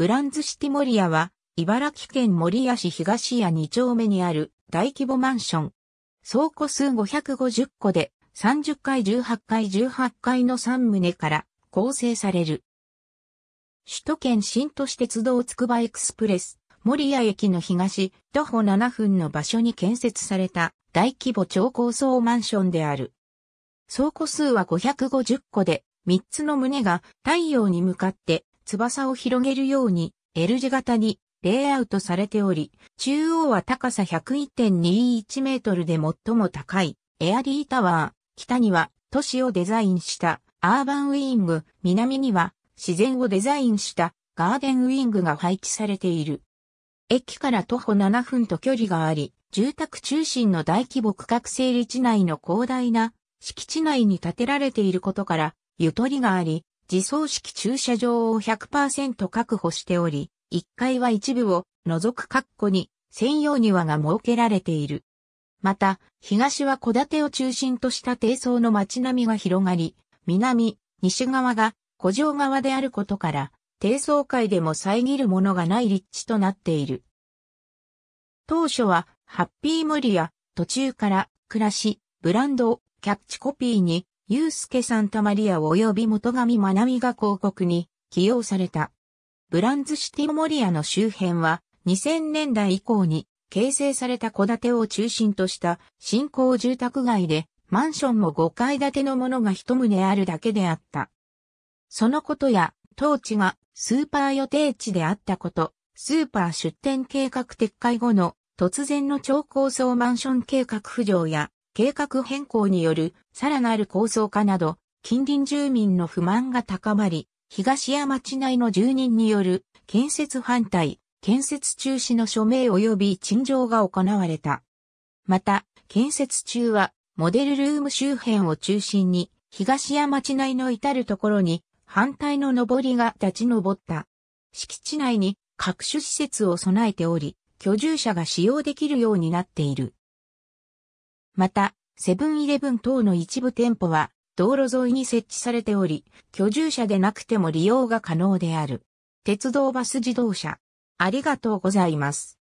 ブランズシティ守アは、茨城県守谷市東谷2丁目にある大規模マンション。倉庫数550個で、30階18階18階の3棟から構成される。首都圏新都市鉄道つくばエクスプレス、守谷駅の東、徒歩7分の場所に建設された大規模超高層マンションである。倉庫数は550個で、3つの棟が太陽に向かって翼を広げるように L 字型にレイアウトされており、中央は高さ101.21メートルで最も高いエアリータワー、北には都市をデザインしたアーバンウィング、南には自然をデザインしたガーデンウィングが配置されている。駅から徒歩7分と距離があり、住宅中心の大規模区画整理地内の広大な敷地内に建てられていることから、ゆとりがあり、自走式駐車場を100%確保しており、1階は一部を除く括弧に専用庭が設けられている。また、東は小建てを中心とした低層の街並みが広がり、南、西側が古城側であることから、低層階でも遮るものがない立地となっている。当初は、ハッピー森や途中から暮らし、ブランドをキャッチコピーにユースケ・サンタマリア及び元上マナミが広告に起用された。ブランズシティモリアの周辺は2000年代以降に形成された戸建てを中心とした新興住宅街でマンションも5階建てのものが一棟あるだけであった。そのことや当地がスーパー予定地であったこと、スーパー出店計画撤回後の突然の超高層マンション計画浮上や計画変更によるさらなる構想化など、近隣住民の不満が高まり、東山町内の住人による建設反対、建設中止の署名及び陳情が行われた。また、建設中は、モデルルーム周辺を中心に、東山町内の至るところに、反対の上りが立ち上った。敷地内に各種施設を備えており、居住者が使用できるようになっている。また、セブンイレブン等の一部店舗は、道路沿いに設置されており、居住者でなくても利用が可能である。鉄道バス自動車。ありがとうございます。